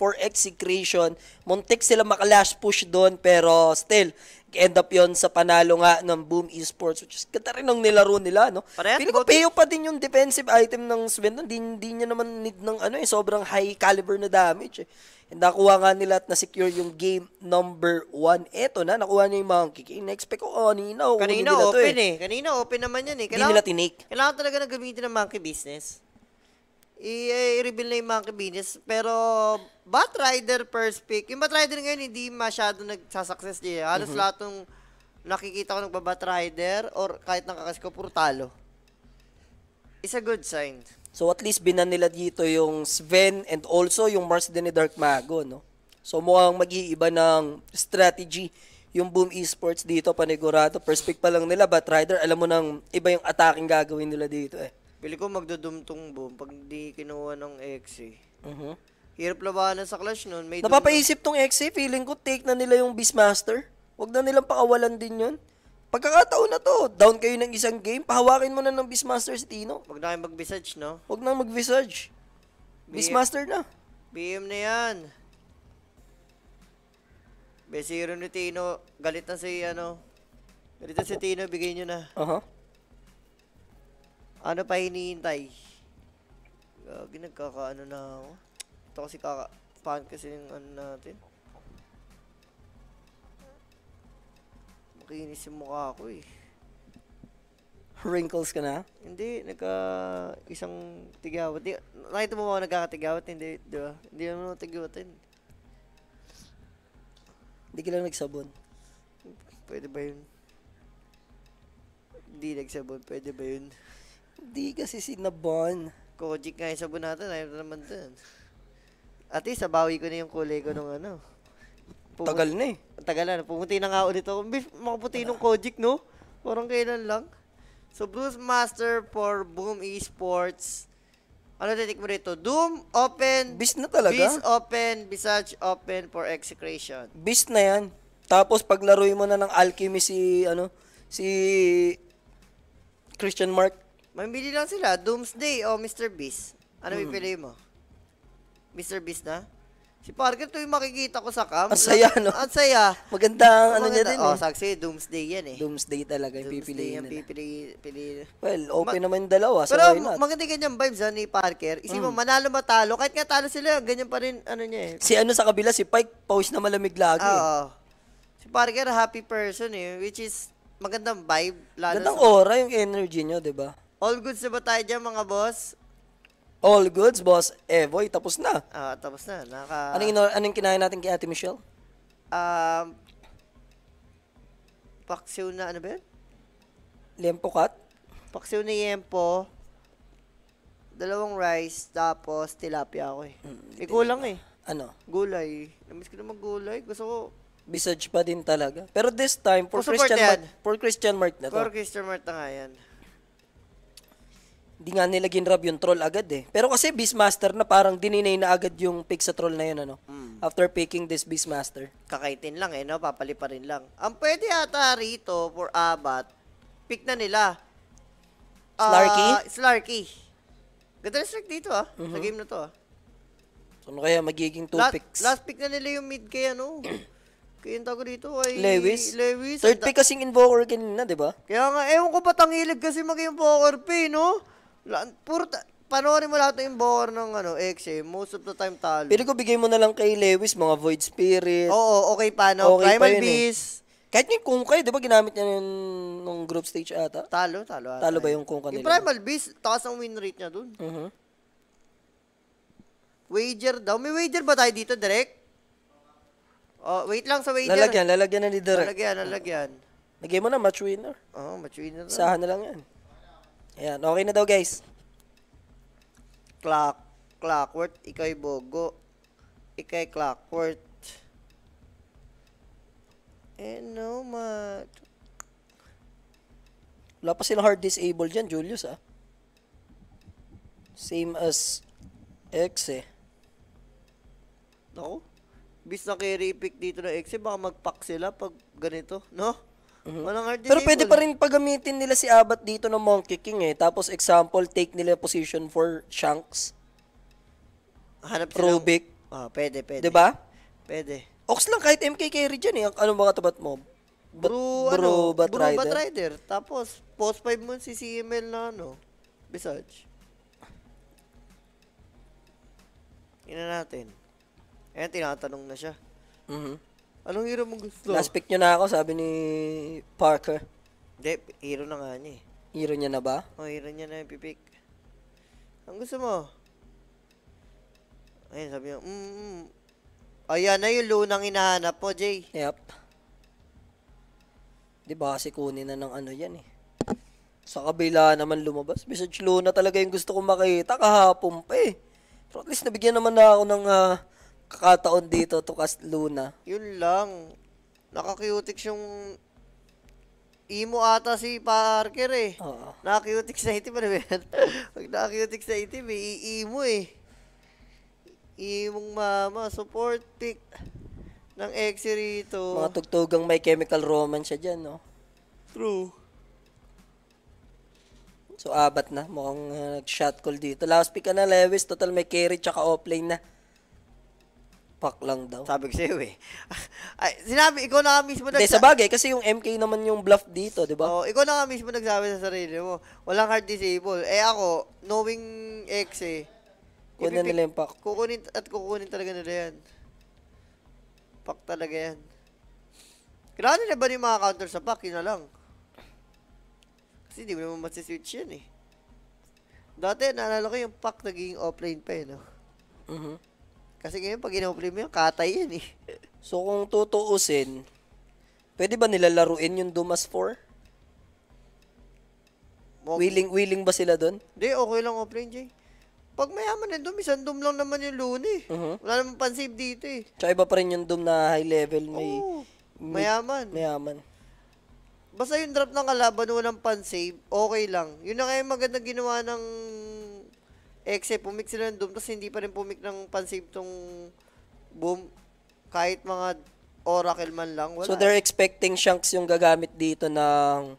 for execration. Muntik sila makalash push doon pero still, end up yon sa panalo nga ng Boom Esports which is ganda rin ang nilaro nila no Pili ko payo pa din yung defensive item ng Sven di, Hindi niya naman need ng ano eh sobrang high caliber na damage eh. And nakuha nga nila at na-secure yung game number 1. Eto na, nakuha niya yung monkey kick. Na-expect ko, oh, nino. kanina, kanina eh. open eh. eh. Kanina open naman yan eh. Kailangan, Hindi nila tinake. Kailangan talaga na gamitin ng monkey business i-reveal na yung mga convenience. Pero, Batrider first pick, yung Batrider ngayon hindi masyado nagsasucess niya. Halos mm-hmm. lahat ng nakikita ko nagbabat Batrider or kahit nakakas ko, puro talo. It's a good sign. So at least binan nila dito yung Sven and also yung Mars din ni Dark Mago, no? So mukhang mag-iiba ng strategy yung Boom Esports dito, panigurado. First pick pa lang nila, Batrider. alam mo nang iba yung attacking gagawin nila dito eh. Pili ko magdudumtong boom pag di kinuha ng ex eh. Uh-huh. Hirap labanan sa Clash noon. May Napapaisip tong ex eh. Feeling ko take na nila yung Beastmaster. Huwag na nilang pakawalan din yun. Pagkakataon na to, down kayo ng isang game, pahawakin mo na ng Beastmaster si Tino. Huwag na kayong mag-visage, no? Huwag na mag-visage. Beastmaster na. BM na yan. Besiro ni Tino. Galit na si, ano, galit na si Tino, bigay nyo na. Aha. Uh-huh. Ano pa hinihintay? Gagi, uh, nagkakaano na ako. Ito kasi kaka... Pan kasi yung ano natin. Makinis yung mukha ko eh. Wrinkles ka na? Hindi, nagka isang tigawat. Di, nakita mo ba nagkakatigawat? Hindi, di ba? Hindi naman ako tigawatin. Eh. Hindi ka lang nagsabon. Pwede ba yun? Hindi nagsabon, pwede ba yun? Hindi kasi sinabon. Kojic nga yung natin. ayaw na naman dun. At least, nabawi ko na yung kulay ko nung ano. Pumu- Tagal na eh. Tagal na, pumunti na nga ulit ako. makaputi nung Kojic, no? Parang kailan lang. So, Bruce Master for Boom Esports. Ano titik mo rito? Doom, Open, Bis na talaga. Beast Open, Visage Open for Execration. Beast na yan. Tapos paglaruin mo na ng alchemy si ano si Christian Mark Mamili lang sila. Doomsday o oh, Mr. Beast. Ano mm. pipili mo? Mr. Beast na? Si Parker, tuwing makikita ko sa cam. Ang saya, no? Ang saya. Maganda ang ano niya din. Eh. Oh, saksi, doomsday yan eh. Doomsday talaga yung pipiliin nila. Pipili, Well, okay Ma- naman yung dalawa, so pero, why not? Pero maganda ganyan vibes ah, ni Parker. Isipin mm. mo, hmm. manalo matalo. Kahit nga talo sila, ganyan pa rin ano niya eh. Si ano sa kabila, si Pike, pause na malamig lagi. Eh. Oo. Si Parker, happy person eh, which is magandang vibe. Lalo Gandang sa... aura yung energy niyo, di ba? All goods na ba tayo dyan, mga boss? All goods, boss. Eh, boy, tapos na. Ah, tapos na. Naka... Anong, ino- anong kinain natin kay Ate Michelle? Um, paksiw na, ano ba yun? Lempo cut? Paksiw na yempo. Dalawang rice, tapos tilapia ako eh. Mm, eh, kulang eh. Ano? Gulay. Namiss ko naman gulay. Gusto ko, Visage pa din talaga. Pero this time, for Christian, Mark, for Christian Mark na to. for Christian Marta nga yan. Hindi nga nila ginrab yung troll agad eh. Pero kasi Beastmaster na parang dininay na agad yung pick sa troll na yun, ano? Mm. After picking this Beastmaster. Kakaitin lang eh, no? papali pa rin lang. Ang pwede ata rito for Abat, pick na nila. Uh, Slarky. Ganda na Slark dito ah, mm -hmm. sa mm-hmm. game na to ah. So, ano kaya magiging two last, picks? Last pick na nila yung mid kay ano. Kaya yung tago dito ay... Lewis? Lewis. Third pick kasing Invoker kanina, di ba? Kaya nga, ewan ko ba't ang kasi mag-Invoker pay, no? Puro, ta- panoorin mo lahat ng imbower ng ano, XA, most of the time talo. Pili ko bigay mo na lang kay Lewis, mga Void Spirit. Oo, okay pa, no? Okay Primal pa Beast. Eh. Kahit yung Kunkay, di ba ginamit niya yun nung group stage ata? Talo, talo. Ata. Talo ba yung Kunkay nila? Yung Primal Beast, taas ang win rate niya dun. Uh-huh. Wager daw. May wager ba tayo dito, Direk? Oh, wait lang sa wager. Lalagyan, lalagyan na ni Direk. Lalagyan, lalagyan. Lagyan mo na, match winner. Oo, oh, match winner. Sahan na lang yan. Ayan, okay na daw guys. Clock, clockwork, ikay bogo, ikay clockwork. Eh, no, ma... Wala pa silang hard disable dyan, Julius, ah. Same as X, eh. Naku, bis na kay dito na X, eh, baka magpack sila pag ganito, no? Mm-hmm. Walang hard Pero pwede pa eh. rin pagamitin nila si Abat dito ng Monkey King eh. Tapos example, take nila position for Shanks. Hanap silang... Rubik. Ah, pwede, pwede. Diba? Pwede. Ox lang kahit MK carry dyan eh. Ano mga tabat mo? Bat, bro, bro, ano, bat bro, rider. bat Tapos, post 5 mo si CML na ano, Visage. Ina natin. Ayan, tinatanong na siya. Mm-hmm. Anong hero mong gusto? Last pick nyo na ako, sabi ni Parker. Hindi, hero na nga niya eh. Hero niya na ba? Oh, hero niya na yung pipick. Ang gusto mo? Ayun, sabi niya, mm, mm. Ayan na yung lunang hinahanap po, Jay. Yep. Di ba kasi kunin na ng ano yan eh. Sa kabila naman lumabas. Besides Luna talaga yung gusto kong makita kahapon pa eh. Pero at least nabigyan naman na ako ng uh, kakataon dito to cast Luna. Yun lang. Nakakutix yung Imo ata si Parker eh. Oo. Nakakutix na itim ano ba yan? Pag nakakutix na itim eh, iimo eh. Imong mama, support pick ng ex rito. Mga tugtugang may chemical romance siya dyan, no? True. So, abat na. Mukhang uh, shot call dito. Last pick ka na, Lewis. Total may carry tsaka offlane na pack lang daw. Sabi ko sa'yo eh. Ay, sinabi, ikaw na nga mismo nagsabi. Hindi, sa bagay, kasi yung MK naman yung bluff dito, di ba? Oo, oh, ikaw na nga mismo nagsabi sa sarili mo, walang hard disable. Eh ako, knowing X eh. Kunin nila yung pack. Kukunin, at kukunin talaga nila yan. Pack talaga yan. Kailangan na ba yung mga counter sa pack? Yun na lang. Kasi hindi mo naman masiswitch yan eh. Dati, naalala ko yung pack naging offline pa eh, no? Mm-hmm. Kasi ngayon, pag inople mo yun, katay yan eh. So, kung tutuusin, pwede ba nilalaruin yung Dumas 4? Okay. Willing, willing ba sila doon? Hindi, okay lang offline, Jay. Pag mayaman na Doom, isang Doom lang naman yung loon eh. Mhm. Uh-huh. Wala naman pansave dito eh. Tsaka iba pa rin yung Doom na high level, may... Oo, may mayaman. Mayaman. Basta yung drop ng kalaban, walang pansave, okay lang. Yun na nga yung maganda ginawa ng Exe, eh, pumik sila ng Doom, tapos hindi pa rin pumik ng pansib tong Boom. Kahit mga Oracle man lang, wala. So they're expecting Shanks yung gagamit dito ng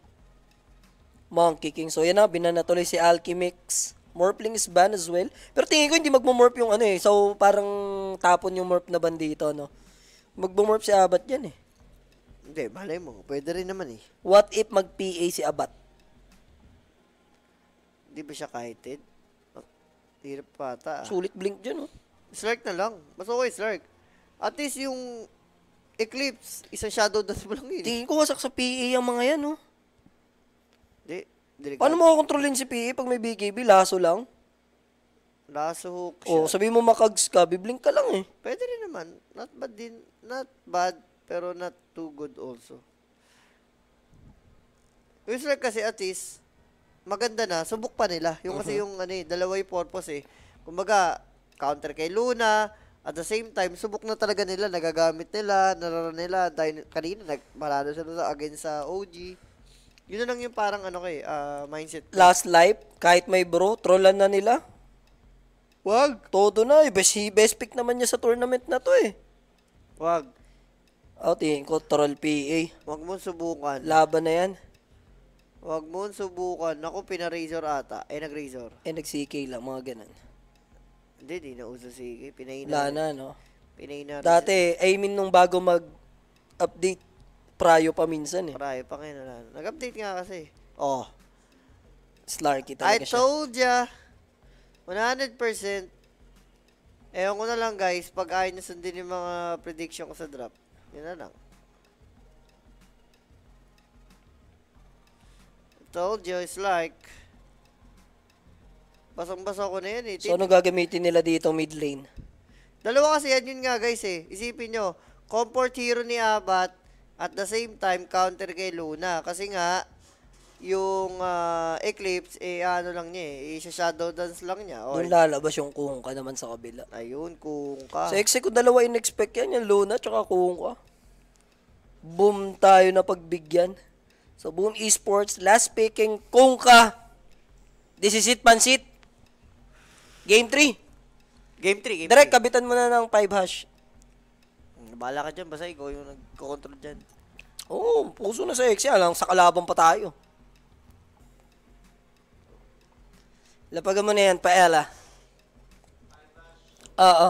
Monkey King. So yan na, binan si Alchemix. Morphling is banned as well. Pero tingin ko hindi magmo-morph yung ano eh. So parang tapon yung morph na ban dito, no? Magmo-morph si Abat yan eh. Hindi, malay mo. Pwede rin naman eh. What if mag-PA si Abat? Di ba siya kited? Hirap pata. Ah. Sulit blink dyan, oh. Slurk na lang. Mas okay, Slurk. At least yung Eclipse, isang shadow dance mo lang yun. Tingin ko wasak sa PE ang mga yan, oh. Di, delikado. Paano mo kontrolin si PE pag may BKB? Laso lang? Laso hook siya. Oh, sabi mo makags ka, biblink ka lang eh. Pwede rin naman. Not bad din. Not bad, pero not too good also. Whistler kasi at least, maganda na, subok pa nila. Yung kasi mm-hmm. yung ano eh, dalawa yung purpose eh. Kumbaga, counter kay Luna, at the same time, subok na talaga nila, nagagamit nila, nararan nila, dahil kanina, nagmalado sila against sa OG. Yun na lang yung parang ano kay, uh, mindset. Ko. Last life, kahit may bro, trollan na nila. Wag. Todo na, eh. best, best pick naman niya sa tournament na to eh. Wag. Oh, tingin ko, troll PA. Wag mo subukan. Laban na yan. Wag mo subukan. Ako, pina-razor ata. Eh, nag-razor. Eh, nag-CK lang, mga ganun. Hindi, di na uso CK. Pinahina. Wala na, no? Pinahina. Dati, I mean, nung bago mag-update, prayo pa minsan eh. Prayo pa kayo na Nag-update nga kasi. Oh. Slarky talaga I siya. I told ya. 100%. Ewan ko na lang guys, pag ayaw na sundin yung mga prediction ko sa drop. yun na lang. Told you, it's like... Basang-basa ko na yan eh. So, ano gagamitin nila dito mid lane? Dalawa kasi yan yun nga guys eh. Isipin nyo, comfort hero ni Abat at the same time counter kay Luna. Kasi nga, yung uh, Eclipse, eh ano lang niya eh, i-shadow dance lang niya. Or... Doon lalabas yung kuhong naman sa kabila. Ayun, kuhong ka. Sa exit eh, ko dalawa in-expect yan, yung Luna tsaka kuhong ka. Boom tayo na pagbigyan. So, Boom Esports, last picking, Kungka. This is it, Pansit. Game 3. Game 3. Game Direct, three. kabitan mo na ng 5 hash. Hmm, Bala ka dyan, basta ikaw yung nagkocontrol dyan. Oo, oh, puso na sa X yan. Lang, sa kalaban pa tayo. Lapagan mo na yan, paela. Oo.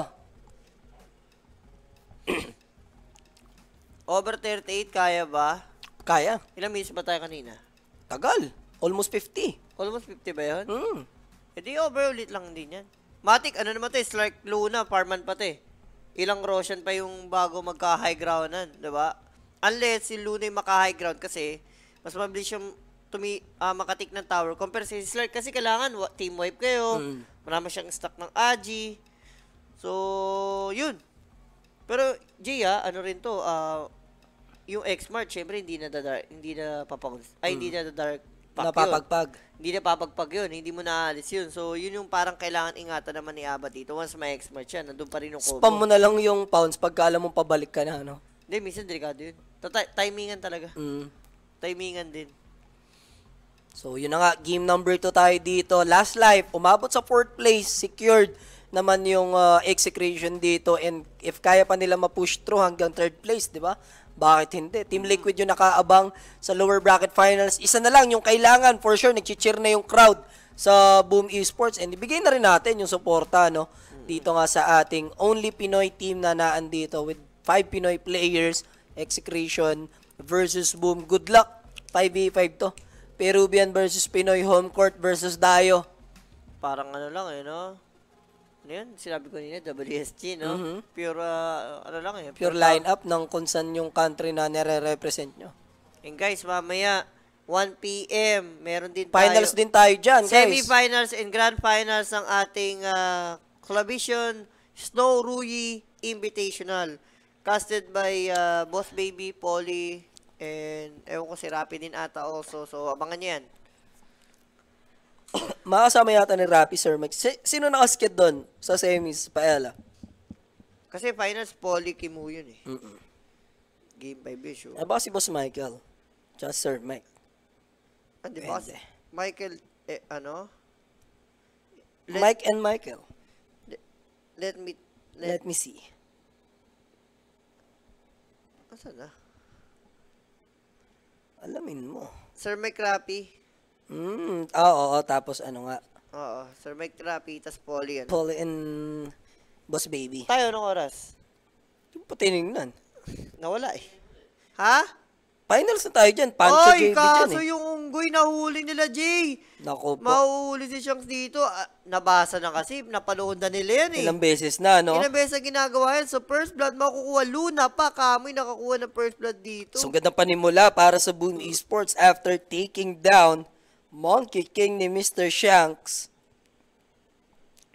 Over 38, kaya ba? Kaya. Ilang minutes ba tayo kanina? Tagal. Almost 50. Almost 50 ba yun? Hmm. E di over ulit lang din yan. Matik, ano naman to? Eh, like Luna, Parman pa to eh. Ilang Roshan pa yung bago magka-high groundan, di ba? Unless si Luna yung maka-high ground kasi mas mabilis yung tumi, uh, makatik ng tower compare sa si Slark kasi kailangan team wipe kayo. Mm. Marami siyang stack ng Aji. So, yun. Pero, Jia, ano rin to, uh, yung X-Mart, syempre, hindi na dadar, hindi na papag, ay, hindi hmm. na dadar, pack Napapagpag. Yun. Hindi na papagpag yun. Hindi mo naalis yun. So, yun yung parang kailangan ingatan naman ni Abba dito. Once may X-Mart siya, nandun pa rin yung combo. Spam mo na lang yung pounds pagka alam mong pabalik ka na, ano? Hindi, minsan delikado yun. timingan talaga. Mm. Timingan din. So, yun na nga. Game number 2 tayo dito. Last life, umabot sa 4th place. Secured naman yung uh, ah, execution dito and if kaya pa nila ma-push through hanggang third place, di ba? Bakit hindi? Team Liquid yung nakaabang sa lower bracket finals. Isa na lang yung kailangan. For sure, nag-cheer na yung crowd sa Boom Esports. And ibigay na rin natin yung suporta no? dito nga sa ating only Pinoy team na naan dito with 5 Pinoy players, Execration versus Boom. Good luck. 5v5 to. Peruvian versus Pinoy, home court versus Dayo. Parang ano lang eh, no? ano yun, sinabi ko niya, WSG, no? Mm-hmm. Pure, uh, ano lang eh. Pure, pure lineup ng kung saan yung country na nire-represent nyo. And guys, mamaya, 1 p.m., meron din Finals tayo. din tayo dyan, guys. Semi-finals and grand finals ng ating uh, ah, Clubition Snow Ruyi Invitational. Casted by uh, Boss Baby, Polly, and ewan ko si Rappi din ata also. So, abangan nyo yan. makasama yata ni Rapi, Sir Mike. Si, sino nakaskid doon sa semis, Paela? Kasi finals, Poly Kimu yun eh. Mm-mm. Game by yun, eh, sure. Eh, si Boss Michael. Just Sir Mike. Hindi ah, ba? Michael, eh, ano? Let, Mike and Michael. Let, me... Let, let me see. Asa na? Alamin mo. Sir Mike Rapi, Mm, oo, oo, tapos ano nga? Oo, Sir Mike Therapy, tas Polly. Ano? Polly and Boss Baby. Tayo nung oras? Yung patinig nun. Nawala eh. Ha? Finals na tayo dyan. Pancho Oy, JB kaso dyan eh. yung unggoy nahuli nila, Jay. Nako po. Mahuli si Shanks dito. Ah, nabasa na kasi. Napanood na nila yan eh. Ilang beses na, no? Ilang beses na ginagawa yan. So, first blood makukuha. Luna pa. Kamoy nakakuha ng first blood dito. So, gandang panimula para sa Boom Esports after taking down Monkey King ni Mr. Shanks.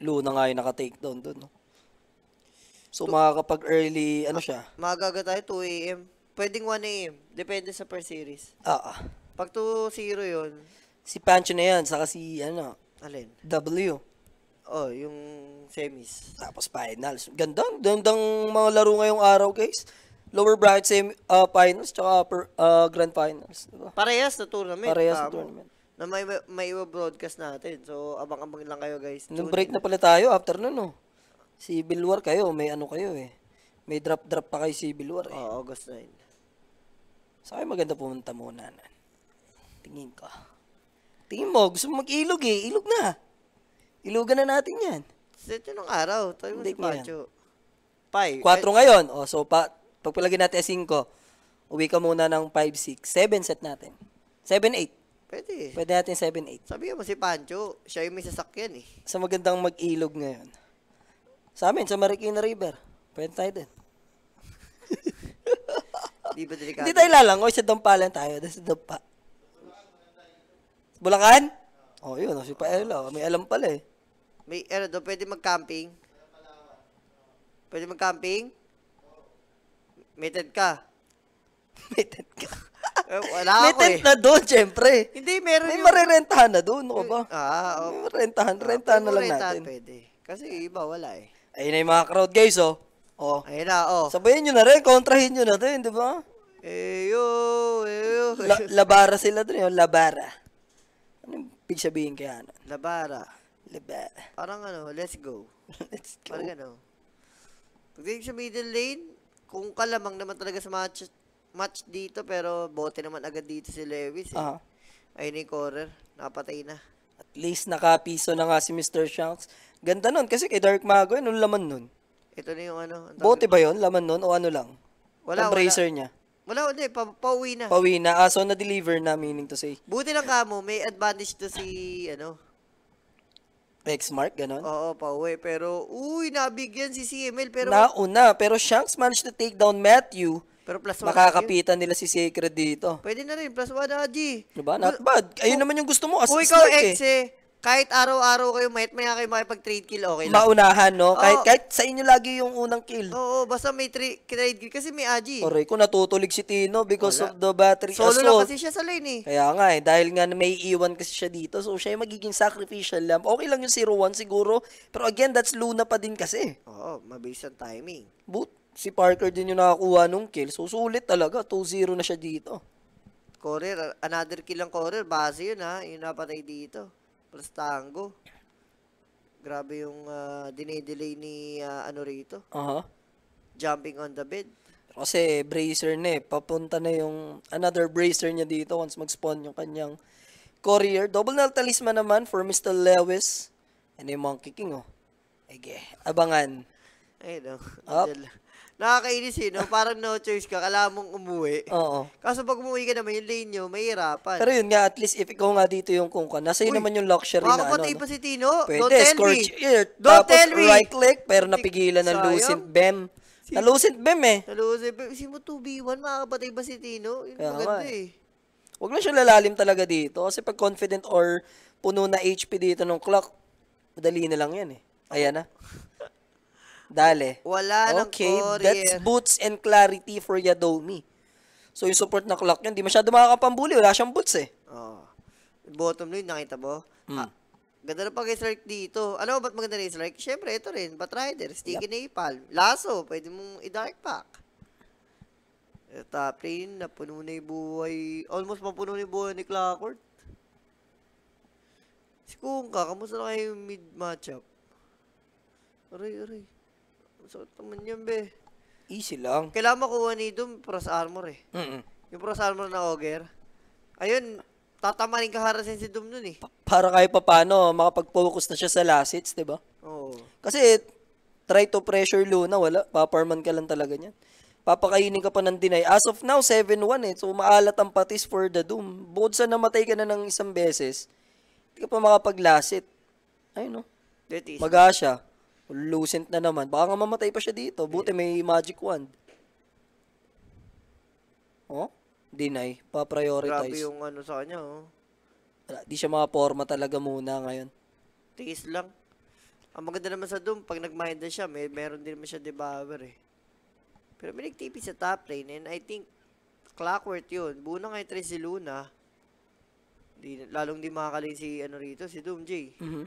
Luna nga yung naka-takedown doon. No? So, to- makakapag-early, ano siya? Magaga tayo, 2 a.m. Pwedeng 1 a.m. Depende sa per series. Oo. Ah, ah. Pag 2-0 yun. Si Pancho na yan, saka si, ano, Alin? W. Oh, yung semis. Tapos finals. Ganda, gandang mga laro ngayong araw, guys. Lower bracket semi, uh, finals, tsaka upper, uh, grand finals. Diba? Parehas na tournament. Parehas na tournament na may may broadcast natin. So, abang-abang lang kayo, guys. Nung break na pala tayo after nun, no? Oh. Civil War kayo, may ano kayo eh. May drop-drop pa kay Civil War eh. Oo, August 9. Sa maganda pumunta muna. Na. Tingin ko. Tingin mo, gusto mo mag-ilog eh. Ilog na. Ilogan na natin yan. Set yun ng araw. Tayo mo si Pacho. Pai. 4 ngayon. O, so, pa, pagpalagay natin 5, uwi ka muna ng 5, 6, 7 set natin. 7, 8. Pwede. Pwede natin 7-8. Sabi mo si Pancho, siya yung may sasakyan eh. Sa magandang mag-ilog ngayon. Sa amin, sa Marikina River. Pwede tayo din. Di ba delikado? Hindi tayo lalangoy. Sa dampa lang tayo. Sa dampa. Bulacan? Oh, yun. Oh, si Paelo. Oh, may alam pala eh. May, ano doon, pwede mag-camping? Pwede mag-camping? Mated ka? Mated ka? Eh, wala ako May tent eh. na doon, syempre. Hindi, meron May yung... marirentahan na doon, ano ba? Ah, oh. Rentahan, ah, rentahan na lang natin. Pwede. Kasi iba, wala eh. Ayun na yung mga crowd guys, oh. Oh. Ayun na, oh. Sabayin nyo na rin, kontrahin nyo na din, di ba? Eh, yo, La labara sila doon, yung labara. Ano big sabihin kaya ano? Labara. Labara. Parang ano, let's go. let's go. Parang ano. Pagdating sa middle lane, kung ka naman talaga sa match, match dito pero bote naman agad dito si Lewis. Eh. Uh-huh. Ayun yung corner. Napatay na. At least nakapiso na nga si Mr. Shanks. Ganda nun kasi kay Dark Mago, yun laman nun. Ito na yung ano. Bote ba yon Laman nun o ano lang? Wala, Ang wala. niya. Wala, hindi. Pa, pauwi na. Pauwi na. Ah, so na-deliver na, meaning to say. Buti lang kamo, may advantage to si, ano, X-Mark, ganon? Oo, pauwi. Pero, uy, nabigyan si CML. Pero, Nauna. Pero Shanks managed to take down Matthew pero plus one. Makakapitan nila si Sacred dito. Pwede na rin, plus one, Aji. Ah, diba? Not bad. Ayun naman yung gusto mo. As kung ikaw, X, eh. eh. Kahit araw-araw kayo, mahit maya kayo makipag-trade kill, okay lang. Maunahan, no? Kahit, kahit sa inyo lagi yung unang kill. Oo, basta may tra- trade kill. Kasi may Aji. Okay, kung natutulig si Tino because Wala. of the battery Solo assault. lang kasi siya sa lane, eh. Kaya nga, eh. Dahil nga may iwan kasi siya dito. So, siya yung magiging sacrificial lamb. Okay lang yung 0-1 siguro. Pero again, that's Luna pa din kasi. Oo, mabilis ang timing. But, si Parker din yung nakakuha nung kill. So, sulit talaga. 2-0 na siya dito. Corer, another kill ang Corer. Base yun ha. Yung napatay dito. Plus Tango. Grabe yung uh, ah, dinedelay ni uh, ano rito. Aha. Uh -huh. Jumping on the bed. Kasi bracer na eh. Papunta na yung another bracer niya dito once mag-spawn yung kanyang courier. Double Null talisman naman for Mr. Lewis. And yung monkey king oh. Ege, abangan. Ayun, no. Oh. Up. Nakakainis eh, no? Parang no choice ka, kailangan mong umuwi. Oo. Kaso pag umuwi ka naman, yung lane nyo, mahirapan. Pero yun nga, at least if ikaw nga dito yung kung ka, nasa naman yung luxury na ano. Makakapatay pa si Tino. Pwede, Don't tell scorch me. Ear, Don't tapos tell me. right click, pero napigilan ng Lucent Bem. Si, Nalucent Bem eh. Nalucent Bem. Si mo 2v1, makakapatay ba si Tino? Yung Kaya maganda nga. Eh. eh. Huwag na siya lalalim talaga dito kasi pag confident or puno na HP dito ng clock, madali na lang yan eh. Ayan na. Dale. Wala okay, ng courier. that's boots and clarity for Yadomi. So yung support na clock niya, hindi masyado makakapambuli. Wala siyang boots eh. Oh. Bottom lane, nakita mo? Hmm. Ah, ganda na pag strike dito. Ano ba't maganda na strike? Siyempre, ito rin. Batrider, Sticky yep. Napal, Lasso, pwede mong i-dark pack. Top lane, napuno na yung buhay. Almost mapuno na yung buhay ni Clockwork. Si Kungka, kamusta na kayo mid-matchup? Aray, aray. So, naman yan, be. Easy lang. Kailangan makuha nito yung cross armor eh. Mm-mm. Yung cross armor na Ogre. Ayun, tatamanin ka harasin si Doom nun eh. Pa- para kahit papano, makapag-focus na siya sa last hits, di ba? Oo. Kasi, try to pressure Luna, wala. Paparman ka lang talaga niyan. Papakainin ka pa ng deny. As of now, 7-1 eh. So, maalat ang patis for the Doom. Bukod sa namatay ka na ng isang beses, hindi ka pa makapag-last hit. Ayun no. That is. Maga siya. Lucent na naman. Baka nga mamatay pa siya dito. Buti may magic wand. Oh? Deny. Pa-prioritize. Grabe yung ano sa kanya, oh. di siya makaporma talaga muna ngayon. Tiis lang. Ang maganda naman sa Doom, pag nag-mind na siya, may, meron din naman siya devour eh. Pero may nagtipi sa top lane and I think clockwork yun. Buo na nga yung si Luna. Di, lalong di makakali si ano rito, si Doom J. Mm-hmm.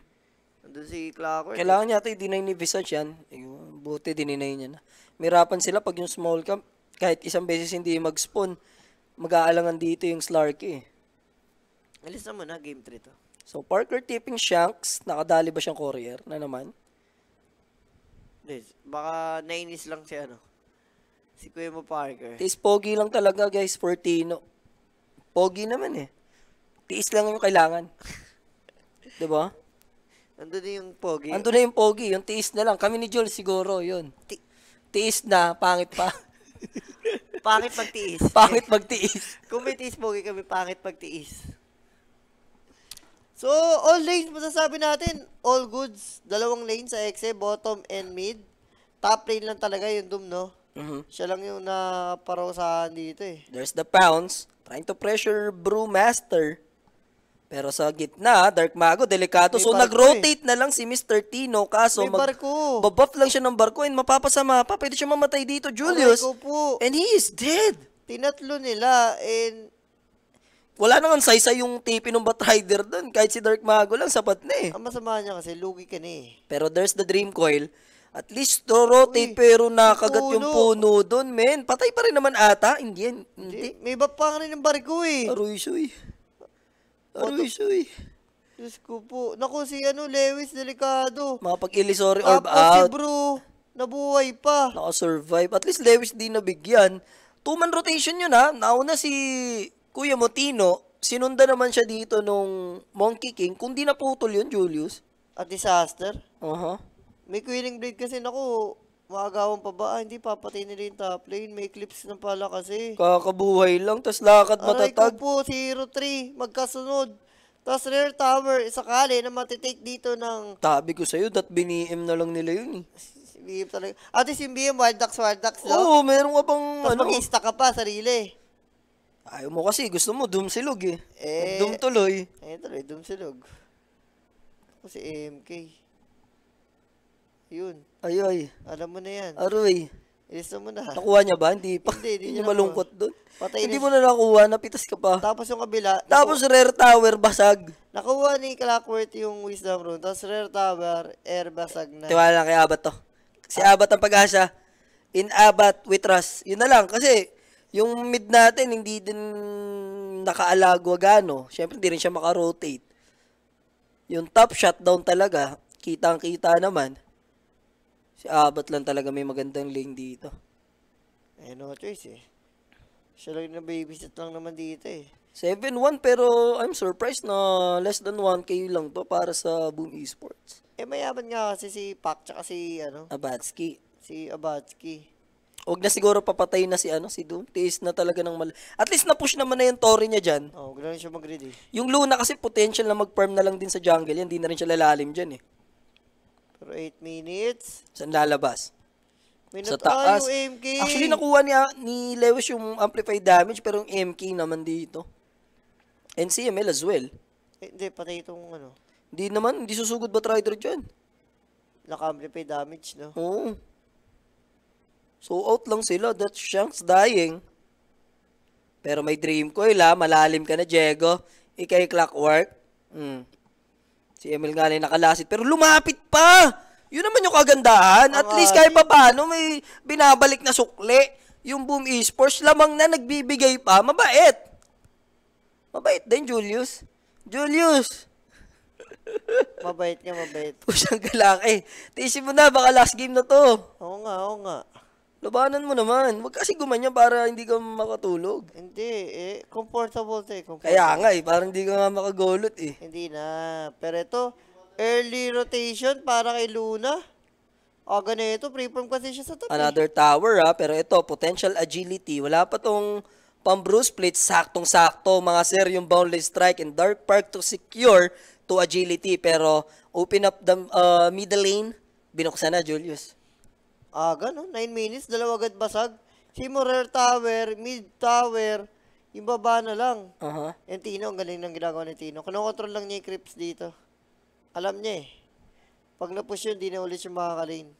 Nandun si Clockwork. Eh. Kailangan niya ito i-deny ni Visage yan. Ayun, buti dininay niya na. Mirapan sila pag yung small camp, kahit isang beses hindi mag-spawn, mag-aalangan dito yung Slarky. Eh. Alis na muna, game 3 to. So, Parker tipping Shanks. Nakadali ba siyang courier na naman? Guys, baka nainis lang siya, ano. Si Kuya mo Parker. Tiis pogi lang talaga guys for Tino. Pogi naman eh. Tiis lang yung kailangan. 'Di ba? Ando na yung pogi. Ando na yung pogi, yung tiis na lang. Kami ni Joel siguro, yun. Ti- tiis na, pangit pa. pangit magtiis. pangit magtiis. Kung may tiis pogi kami, pangit magtiis. So, all lanes, masasabi natin, all goods, dalawang lane sa XE, bottom and mid. Top lane lang talaga yung Doom, no? Mm-hmm. Siya lang yung naparusahan dito eh. There's the pounds, trying to pressure Brewmaster. Pero sa gitna, Dark Mago, delikado. May so, nag-rotate eh. na lang si Mr. Tino. Kaso, May mag- barko. babuff lang siya ng barko and mapapasama pa. Pwede siya mamatay dito, Julius. Okay po. And he is dead. Tinatlo nila and... Wala nang saysay yung tipi ng Batrider doon. Kahit si Dark Mago lang, sapat na eh. Ang masama niya kasi, lugi ka na eh. Pero there's the Dream Coil. At least rotate Uy, pero nakagat puno. yung puno doon, men. Patay pa rin naman ata. Hindi Hindi. May iba pa rin ng barko eh. Aruy, suy. Aroy, soy. Eh? Diyos ko po. Naku, si ano, Lewis, delikado. Makapag-illusory orb Tapos out. si bro, nabuhay pa. Naka-survive. At least Lewis di nabigyan. Two-man rotation yun ha. Nauna si Kuya Motino. Sinunda naman siya dito nung Monkey King. Kung di naputol yun, Julius. At disaster. Aha. Uh-huh. May Quilling Blade kasi, naku, Maagawan pa ba? Ah, hindi, papatay nila yung top lane. May clips na pala kasi. Kakabuhay lang, tas lakad Aray matatag. Aray ko po, 0-3. Magkasunod. Tas rear tower, sakali na matitake dito ng... Tabi ko sa'yo, dat biniem na lang nila yun eh. BM talaga. At least yung BM, wild ducks, wild ducks. Oo, meron ka pang... Tapos ano, mag-stack ka pa, sarili. Ayaw mo kasi, gusto mo, doom silog eh. eh doom tuloy. Eh, tuloy, doom silog. Ako si AMK. Yun. Ayoy. Alam mo na yan. Aroy. Ilista mo na. Nakuha niya ba? Hindi pa. Hindi, hindi, hindi malungkot doon. hindi mo na nakuha, napitas ka pa. Tapos yung kabila. Tapos rare tower, basag. Nakuha ni Clockworth yung wisdom rune. Tapos rare tower, air basag na. Tiwala lang kay Abat to. Si Abat ang pag-asa. In Abat, we trust. Yun na lang. Kasi yung mid natin, hindi din nakaalago gano. Siyempre, hindi rin siya makarotate. Yung top shutdown talaga, kitang-kita naman Si Abot lang talaga may magandang lane dito. Eh, no choice eh. Siya lang na babysit lang naman dito eh. 7-1 pero I'm surprised na less than 1K lang to para sa Boom Esports. Eh mayaman nga kasi si Pac tsaka si ano? Abatsky. Si Abatsky. Huwag na siguro papatay na si ano si Doom. Tiis na talaga ng mal... At least na-push naman na yung Tori niya dyan. Oo, oh, huwag na rin siya mag-ready. Yung Luna kasi potential na mag-farm na lang din sa jungle. Yan, di na rin siya lalalim dyan eh. 8 minutes. Saan lalabas? Minute sa taas. Ah, yung MK. Actually, nakuha ni, ni Lewis yung amplified damage, pero yung MK naman dito. And CML as well. Eh, hindi, pati itong ano. Hindi naman, hindi susugod ba Trider dyan? Naka-amplify damage, no? Oo. So out lang sila. That Shanks dying. Pero may dream coil eh, ha. Malalim ka na, Diego. Ikay clockwork. Hmm. Si Emil nga lang nakalasit. Pero lumapit pa! Yun naman yung kagandahan. At least kahit pa paano, may binabalik na sukli. Yung Boom Esports, lamang na nagbibigay pa. Mabait. Mabait din, Julius. Julius! mabait niya, mabait. Pusyang galaki. Tiisin mo na, baka last game na to. Oo nga, oo nga. Labanan mo naman. Huwag kasi gumanyan para hindi ka makatulog. Hindi, eh. Comfortable to eh. Comfortable. Kaya nga eh. Parang hindi ka nga makagulot eh. Hindi na. Pero ito, early rotation para kay Luna. O, ganito. Preform kasi siya sa top. Another tower ha. Ah. Pero ito, potential agility. Wala pa tong pang Bruce Plate. Saktong-sakto mga sir yung boundless strike and dark park to secure to agility. Pero open up the uh, middle lane. Binuksan na, Julius. Ah, no? 9 minutes, dalawa agad basag. Seymour Tower, Mid Tower, yung baba na lang. Uh-huh. Yung Tino, ang galing ng ginagawa ni Tino. Kinokontrol lang niya yung creeps dito. Alam niya eh. Pag na-push yun, di na ulit siya makakalane.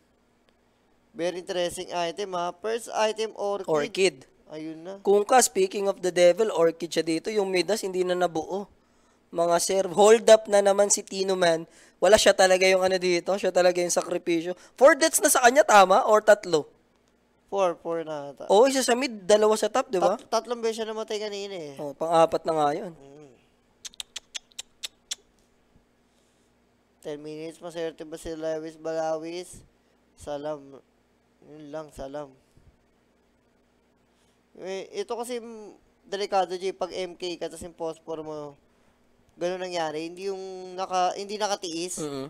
Very interesting item ha. First item, Orchid. Orchid. Ayun na. Kung ka, speaking of the devil, Orchid siya dito. Yung Midas, hindi na nabuo mga sir, Hold up na naman si Tino Man. Wala siya talaga yung ano dito. Siya talaga yung sakripisyo. Four deaths na sa kanya, tama? Or tatlo? Four, four na ata. Oo, isa sa mid, dalawa sa top, di ba? Tat tatlong beses na namatay kanina eh. Oh, pang-apat na nga yun. Mm. 10 minutes, maswerte ba si Lewis Balawis? Salam. Yun lang, salam. Eh, ito kasi mm, delikado, J, pag MK ka, tapos yung post mo, ganun nangyari, hindi yung naka, hindi nakatiis, mm-hmm.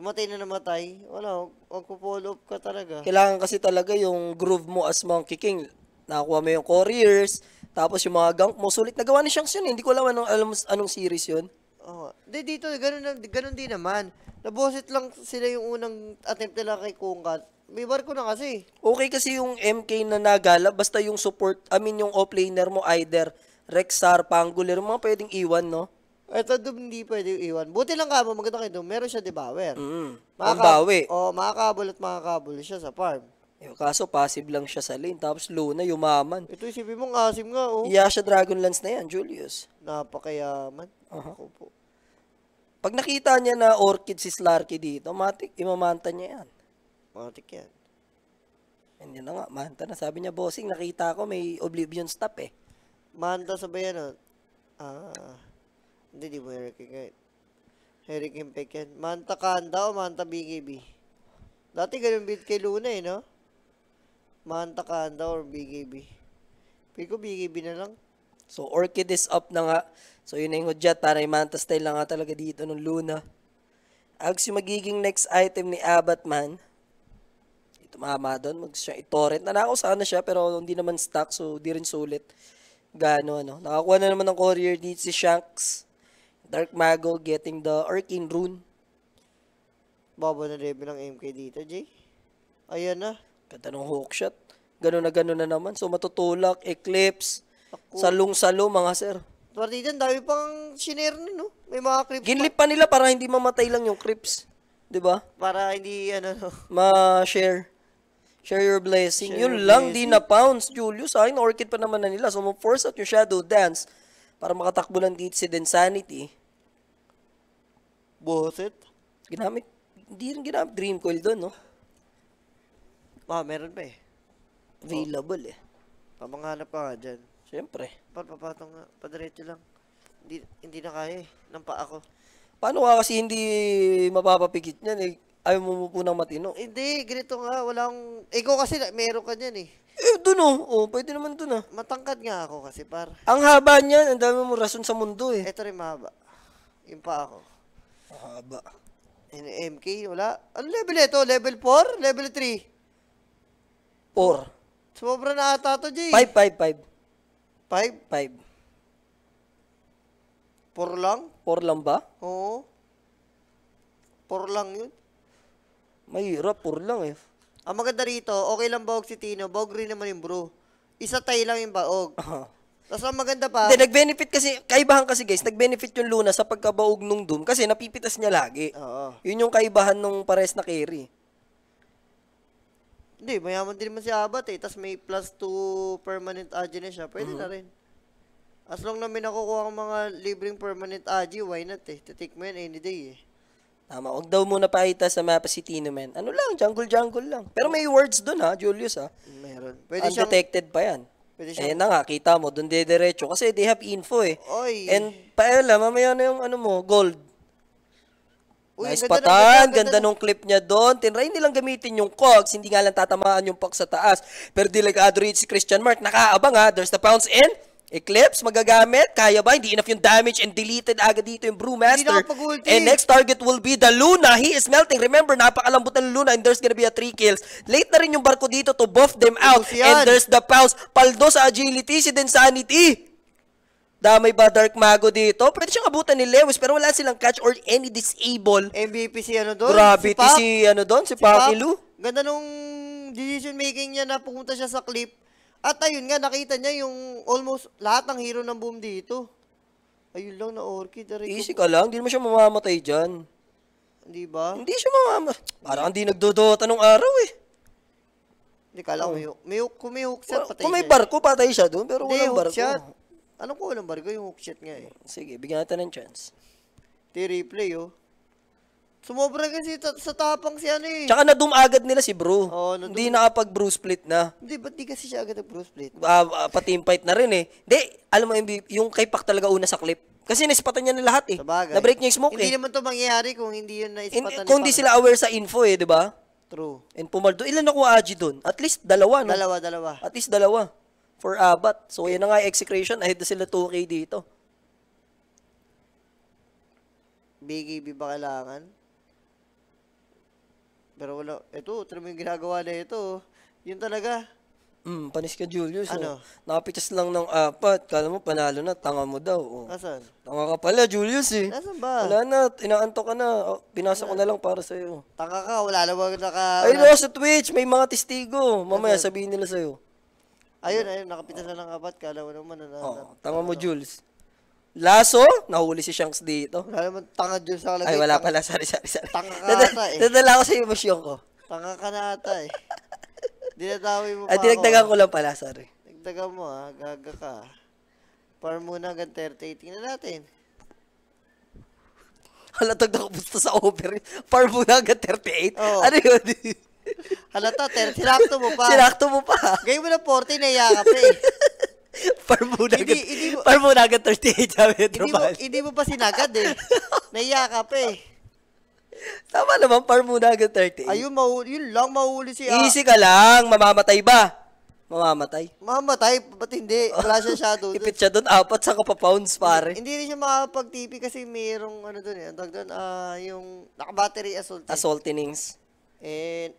namatay na namatay, wala, wag ko follow up ka talaga. Kailangan kasi talaga yung groove mo as Monkey King. Nakakuha mo yung careers, tapos yung mga gank mo, sulit nagawa ni Shanks yun, hindi ko alam anong, alam, anong series yun. Oh, di dito ganun na, ganun din naman. Nabosit lang sila yung unang attempt nila kay Kungkat. May barko na kasi. Okay kasi yung MK na nagala, basta yung support, I mean yung offlaner mo either Rexar, Pangulir, mga pwedeng iwan, no? Ito, Dum, hindi pwede iwan. Buti lang kamo, maganda kay Dum, meron siya devour. Mm. Ang bawi. Oo, oh, makakabol at makakabol siya sa farm. Yung kaso, passive lang siya sa lane. Tapos Luna, yumaman. Ito, isipin mong asim nga, oh. Iya siya Lance na yan, Julius. Napakayaman. Uh-huh. Ako po. Pag nakita niya na Orchid si Slarky dito, matik, imamanta niya yan. Matik yan. Hindi na nga, manta na. Sabi niya, bossing, nakita ko may Oblivion stop eh. Manta sa bayan, Ah. Hindi, di mo Hurricane kahit. Eh. Hurricane Peck yan. Manta Kanda o Manta BKB? Dati ganun build kay Luna eh, no? Manta Kanda or BKB. Pili ko BKB na lang. So, Orchid is up na nga. So, yun na yung hudyat. Para Manta style lang nga talaga dito ng Luna. Ags yung magiging next item ni Abat Ito Tumama doon. Mag siya i-torrent. Nanakaw sana siya pero hindi naman stock. So, di rin sulit. Gano, ano. Nakakuha na naman ng courier dito si Shanks. Dark Mago getting the Arcane Rune. Baba na level ng MK dito, Jay. Ayan na. Ganda ng hookshot. Ganun na ganun na naman. So, matutulak, eclipse, salong-salo, mga sir. Pati dyan, dami pang shinare na, no? May mga creeps Ginlip pa. nila para hindi mamatay lang yung creeps. ba? Diba? Para hindi, ano, no? Ma-share. Share your blessing. Share Yun your lang, blessing. di na pounce, Julius. Ayun, ah, orchid pa naman na nila. So, ma-force out yung shadow dance para makatakbo lang dito si Densanity. Boset? Ginamit, hindi rin ginamit Dream Coil doon, no? Ah, meron pa eh. Available oh. eh. Pamanghanap pa nga dyan. Siyempre. Papapatong nga, padiretso lang. Hindi, hindi na kaya eh. Nampa ako. Paano nga kasi hindi mapapapikit niyan eh? ayaw mo po ng matino. Hindi, ganito nga, walang... Ikaw kasi, meron ka dyan eh. Eh, dun oh. oh pwede naman dun ah. Matangkad nga ako kasi par. Ang haba niyan, ang dami mo rason sa mundo eh. Ito rin mahaba. Yung pa ako. Mahaba. In MK, wala. Ano level ito? Level 4? Level 3? 4. Sobra na ata to, Jay. 5, 5, 5. 5? 5. 4 lang? 4 lang ba? Oo. 4 lang yun. Mahirap, poor lang eh. Ang maganda rito, okay lang baog si Tino, baog rin naman yung bro. Isa tay lang yung baog. Aha. Tapos ang maganda pa, Hindi, nag-benefit kasi, kaibahan kasi guys, nag-benefit yung Luna sa pagkabaog nung Doom kasi napipitas niya lagi. Oo. Yun yung kaibahan nung pares na carry. hindi, mayaman din naman si Abat eh. Tapos may plus 2 permanent agi na siya, pwede na mhm. rin. As long na may nakukuha kang mga libreng permanent agi, why not eh? take mo yan any day eh. Tama, wag daw muna pakita sa mapa si Tino Man. Ano lang, jungle-jungle lang. Pero may words doon ha, Julius ha. Meron. Pwede Undetected siyang... pa yan. Pwede siyang... Ayan na nga, kita mo, doon didiretso. Kasi they have info eh. Oy. And paala, mamaya na yung ano mo, gold. Uy, nice ganda patan, na, ganda, ganda, ganda nung clip niya doon. Tinry nilang gamitin yung cogs, hindi nga lang tatamaan yung puck sa taas. Pero di like ah, si Christian Mark, nakaabang ha, there's the pounce in. Eclipse, magagamit. Kaya ba? Hindi enough yung damage and deleted agad dito yung Brewmaster. And next target will be the Luna. He is melting. Remember, napakalambot ng Luna and there's gonna be a 3 kills. Late na rin yung barko dito to buff them out. And there's the pause. Paldo sa agility, si Densanity. Damay ba Dark Mago dito? Pwede siyang abutan ni Lewis pero wala silang catch or any disable. MVP si ano doon? Gravity si, si ano doon? Si, si Pakilu? Ganda nung decision making niya na pumunta siya sa clip at ayun nga, nakita niya yung almost lahat ng hero ng boom dito. Ayun lang, na-orchid. Easy ka lang, hindi mo siya mamamatay dyan. Hindi ba? Hindi siya mamamatay. Parang hindi nagdodota nung araw eh. Hindi ka lang, oh. may, may, kung may hookshot, patay Kung may barko, patay siya doon, pero hindi, walang barko. Shot. Anong ko walang barko? Yung hookshot nga eh. Sige, bigyan natin ng chance. Hindi replay oh. Sumobra kasi ta- sa tapang si ano eh. Tsaka na dumagad nila si Bro. Oo, nadum- Hindi nakapag-brew split na. Hindi, ba't di kasi siya agad nag-brew split? Ah, ah, pati yung fight na rin eh. Hindi, alam mo, yung yung kay Pac talaga una sa clip. Kasi nispatan niya na lahat eh. Sa Na-break niya yung smoke Hindi eh. naman to mangyayari kung hindi yun In, naispatan. ni kung di sila aware sa info eh, di ba? True. And pumaldo. Ilan nakuha Aji doon? At least dalawa, no? Dalawa, dalawa. At least dalawa. For Abat. So, yun na nga, execration. Ahead na sila 2K dito. BKB ba kailangan? Pero wala, ito, ito yung ginagawa na ito. Oh. Yun talaga. Mm, panis ka, Julius. Oh. Ano? Oh. Nakapitas lang ng apat. Kala mo, panalo na. Tanga mo daw. Oh. Asan? Tanga ka pala, Julius eh. Asan ba? Wala na. Inaanto ka na. Oh, pinasa ko na lang para sa'yo. Tanga ka. Wala na bang naka... Ay, no, oh, sa Twitch. May mga testigo. Mamaya Asan? sabihin nila sa'yo. Ayun, ayun. Nakapitas na ng apat. Kala mo naman. Na, oh, tanga mo, ano? Jules. Laso? Nahuli si Shanks dito. Wala naman tanga dyan sa kalagay. Ay, wala pala. Sorry, sorry, sorry. Tanga ka ata eh. Nadala ko sa emosyon ko. Tanga ka na ata eh. Dinadawi mo ah, pa At dinagdagan ko lang pala, sorry. Dagdagan mo ha, ah. gaga ka. Par muna hanggang 38. Tingnan natin. Halatag na kapusta sa over. Par muna hanggang 38. Oo. Ano yun? Halata, 30. Sinakto mo pa. Sinakto mo pa. Gawin mo na 40, naiya ka eh. Parmunagat. Hindi, hindi mo, Parmunagat 38 sabi ni mo, Hindi mo, pa sinagad eh. Naiya ka pa eh. Tama naman, Parmunagat 38. Ayun, mahu- yun lang, mahuli si A. Easy ka lang, mamamatay ba? Mamamatay? Mamamatay, ba't hindi? Wala siya shadow. Ipit siya doon, apat sa kapapounds, pare. Hindi, rin siya makakapag-TP kasi mayroong ano doon eh. Ang doon, ah, yung nakabattery battery assault. And,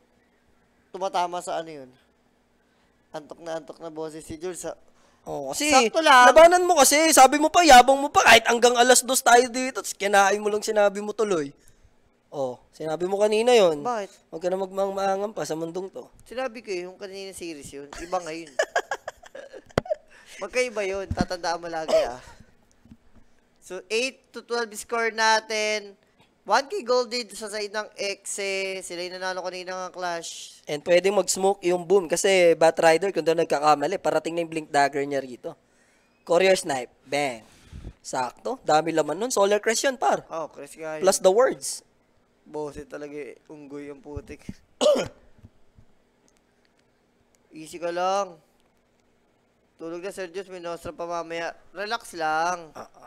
tumatama sa ano yun. Antok na antok na boses si Jules. Sa, Oh, kasi Sakto lang. labanan mo kasi, sabi mo pa, yabang mo pa, kahit hanggang alas dos tayo dito, tapos kinain mo lang sinabi mo tuloy. Oh, sinabi mo kanina yon. Bakit? Huwag ka na magmangmaangan pa sa mundong to. Sinabi ko eh, yung kanina series yun. Iba ngayon. Magkaiba yun. Tatandaan mo lagi ah. So, 8 to 12 score natin. 1K gold dito sa side ng Exe. Sila yung nanalo kanina ng clash. And pwedeng mag-smoke yung boom. Kasi Bat Rider, kung doon nagkakamali, parating na yung Blink Dagger niya rito. Courier Snipe. Bang. Sakto. Dami laman nun. Solar Crest yun, par. Oh, Crest nga Plus the words. Bose talaga eh. Unggoy yung putik. Easy ka lang. Tulog na, Sir May nostra pa mamaya. Relax lang. Uh-uh.